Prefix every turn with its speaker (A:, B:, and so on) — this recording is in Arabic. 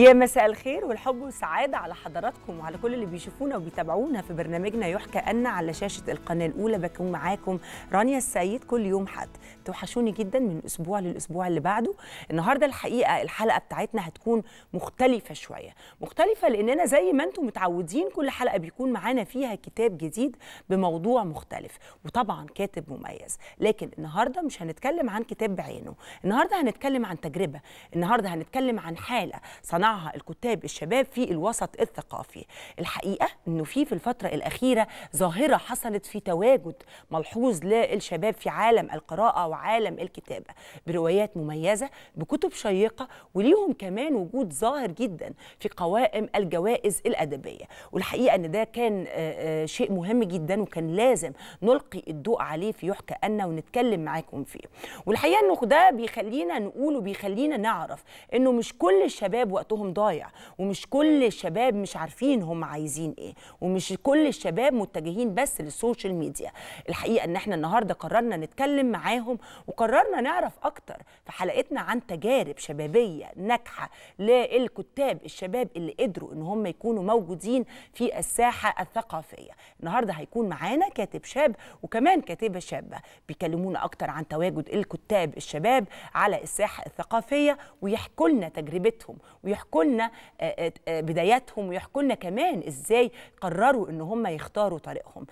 A: يا مساء الخير والحب والسعادة على حضراتكم وعلى كل اللي بيشوفونا وبيتابعونا في برنامجنا يحكى أن على شاشة القناة الأولى بكون معاكم رانيا السيد كل يوم حد توحشوني جدا من أسبوع للأسبوع اللي بعده النهاردة الحقيقة الحلقة بتاعتنا هتكون مختلفة شوية مختلفة لأننا زي ما أنتم متعودين كل حلقة بيكون معانا فيها كتاب جديد بموضوع مختلف وطبعا كاتب مميز لكن النهاردة مش هنتكلم عن كتاب بعينه النهاردة هنتكلم عن تجربة النهاردة هنتكلم عن حالة صنع يصنعها الكتاب الشباب في الوسط الثقافي الحقيقة أنه في في الفترة الأخيرة ظاهرة حصلت في تواجد ملحوظ للشباب في عالم القراءة وعالم الكتابة بروايات مميزة بكتب شيقة وليهم كمان وجود ظاهر جدا في قوائم الجوائز الأدبية والحقيقة أن ده كان آه، آه، شيء مهم جدا وكان لازم نلقي الضوء عليه في يحكى أنا ونتكلم معاكم فيه والحقيقة أنه ده بيخلينا نقول وبيخلينا نعرف أنه مش كل الشباب وقتهم عمرهم ضايع ومش كل الشباب مش عارفين هم عايزين ايه ومش كل الشباب متجهين بس للسوشيال ميديا الحقيقه ان احنا النهارده قررنا نتكلم معاهم وقررنا نعرف اكتر في حلقتنا عن تجارب شبابيه ناجحه للكتاب الشباب اللي قدروا ان هم يكونوا موجودين في الساحه الثقافيه النهارده هيكون معانا كاتب شاب وكمان كاتبه شابه بيكلمونا اكتر عن تواجد الكتاب الشباب على الساحه الثقافيه ويحكوا لنا تجربتهم ويحكوا ويحكوا لنا آه، آه، آه، بداياتهم ويحكوا لنا كمان ازاي قرروا ان هم يختاروا طريقهم